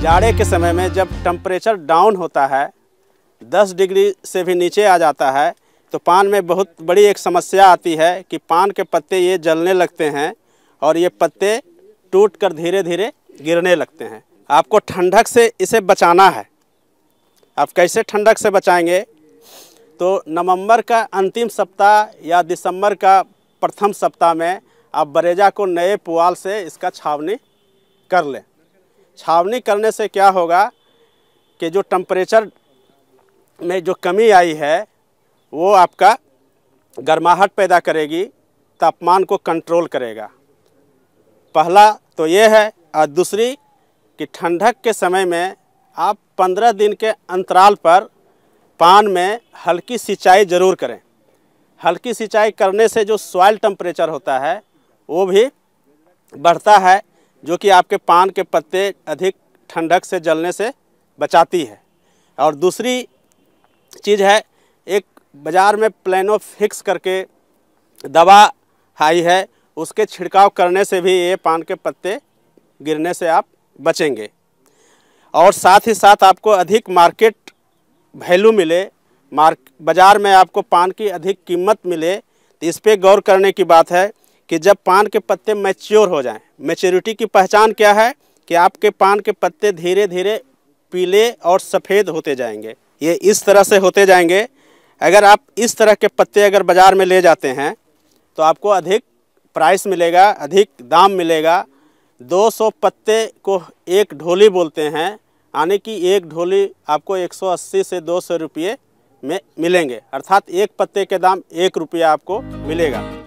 जाड़े के समय में जब टम्परेचर डाउन होता है 10 डिग्री से भी नीचे आ जाता है तो पान में बहुत बड़ी एक समस्या आती है कि पान के पत्ते ये जलने लगते हैं और ये पत्ते टूट कर धीरे धीरे गिरने लगते हैं आपको ठंडक से इसे बचाना है आप कैसे ठंडक से बचाएंगे तो नवंबर का अंतिम सप्ताह या दिसंबर का प्रथम सप्ताह में आप बरेजा को नए पुआल से इसका छावनी कर लें छावनी करने से क्या होगा कि जो टम्परेचर में जो कमी आई है वो आपका गर्माहट पैदा करेगी तापमान को कंट्रोल करेगा पहला तो ये है और दूसरी कि ठंडक के समय में आप 15 दिन के अंतराल पर पान में हल्की सिंचाई ज़रूर करें हल्की सिंचाई करने से जो सॉइल टम्परेचर होता है वो भी बढ़ता है जो कि आपके पान के पत्ते अधिक ठंडक से जलने से बचाती है और दूसरी चीज़ है एक बाज़ार में प्लानो फिक्स करके दवा आई है उसके छिड़काव करने से भी ये पान के पत्ते गिरने से आप बचेंगे और साथ ही साथ आपको अधिक मार्केट वैल्यू मिले मार्क बाज़ार में आपको पान की अधिक कीमत मिले तो इस पर गौर करने की बात है कि जब पान के पत्ते मैच्योर हो जाएं मैच्योरिटी की पहचान क्या है कि आपके पान के पत्ते धीरे धीरे पीले और सफ़ेद होते जाएंगे ये इस तरह से होते जाएंगे अगर आप इस तरह के पत्ते अगर बाज़ार में ले जाते हैं तो आपको अधिक प्राइस मिलेगा अधिक दाम मिलेगा 200 पत्ते को एक ढोली बोलते हैं यानी कि एक ढोली आपको 180 से 200 रुपये में मिलेंगे अर्थात एक पत्ते के दाम एक रुपया आपको मिलेगा